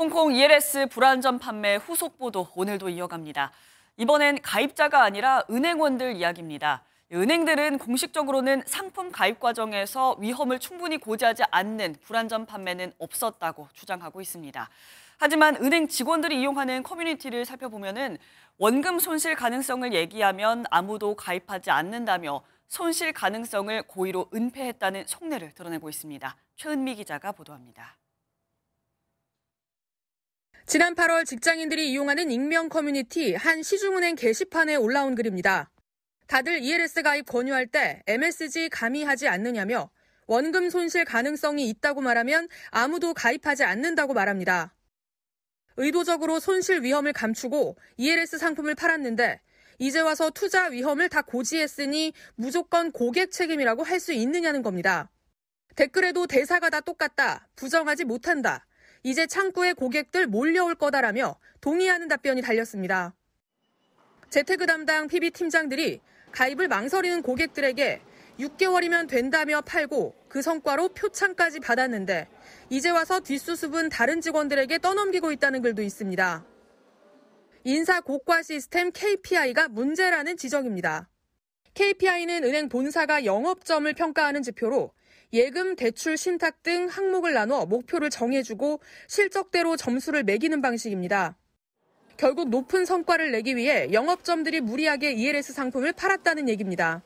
홍콩 ELS 불안전 판매 후속 보도 오늘도 이어갑니다. 이번엔 가입자가 아니라 은행원들 이야기입니다. 은행들은 공식적으로는 상품 가입 과정에서 위험을 충분히 고지하지 않는 불안전 판매는 없었다고 주장하고 있습니다. 하지만 은행 직원들이 이용하는 커뮤니티를 살펴보면 원금 손실 가능성을 얘기하면 아무도 가입하지 않는다며 손실 가능성을 고의로 은폐했다는 속내를 드러내고 있습니다. 최은미 기자가 보도합니다. 지난 8월 직장인들이 이용하는 익명 커뮤니티 한 시중은행 게시판에 올라온 글입니다. 다들 ELS 가입 권유할 때 MSG 가미하지 않느냐며 원금 손실 가능성이 있다고 말하면 아무도 가입하지 않는다고 말합니다. 의도적으로 손실 위험을 감추고 ELS 상품을 팔았는데 이제 와서 투자 위험을 다 고지했으니 무조건 고객 책임이라고 할 수 있느냐는 겁니다. 댓글에도 대사가 다 똑같다, 부정하지 못한다, 이제 창구에 고객들 몰려올 거다라며 동의하는 답변이 달렸습니다. 재테크 담당 PB팀장들이 가입을 망설이는 고객들에게 6개월이면 된다며 팔고 그 성과로 표창까지 받았는데 이제 와서 뒷수습은 다른 직원들에게 떠넘기고 있다는 글도 있습니다. 인사 고과 시스템 KPI가 문제라는 지적입니다. KPI는 은행 본사가 영업점을 평가하는 지표로 예금, 대출, 신탁 등 항목을 나눠 목표를 정해주고 실적대로 점수를 매기는 방식입니다. 결국 높은 성과를 내기 위해 영업점들이 무리하게 ELS 상품을 팔았다는 얘기입니다.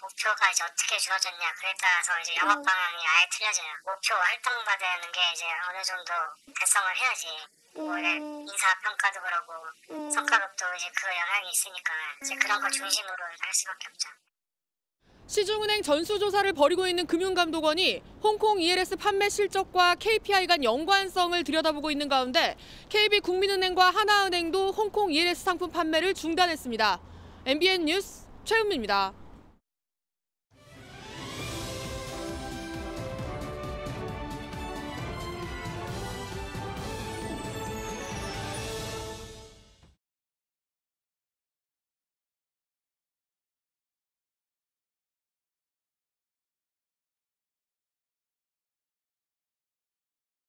목표가 이제 어떻게 줄어졌냐 그에 따라서 이제 영업 방향이 아예 틀려져요. 목표 할당받는 게 이제 어느 정도 달성을 해야지. 원 인사 평가도 그러고 성과급도 이제 그 영향이 있으니까 이제 그런 걸 중심으로 할 수밖에 없죠. 시중은행 전수조사를 벌이고 있는 금융감독원이 홍콩 ELS 판매 실적과 KPI 간 연관성을 들여다보고 있는 가운데 KB국민은행과 하나은행도 홍콩 ELS 상품 판매를 중단했습니다. MBN 뉴스 최은미입니다.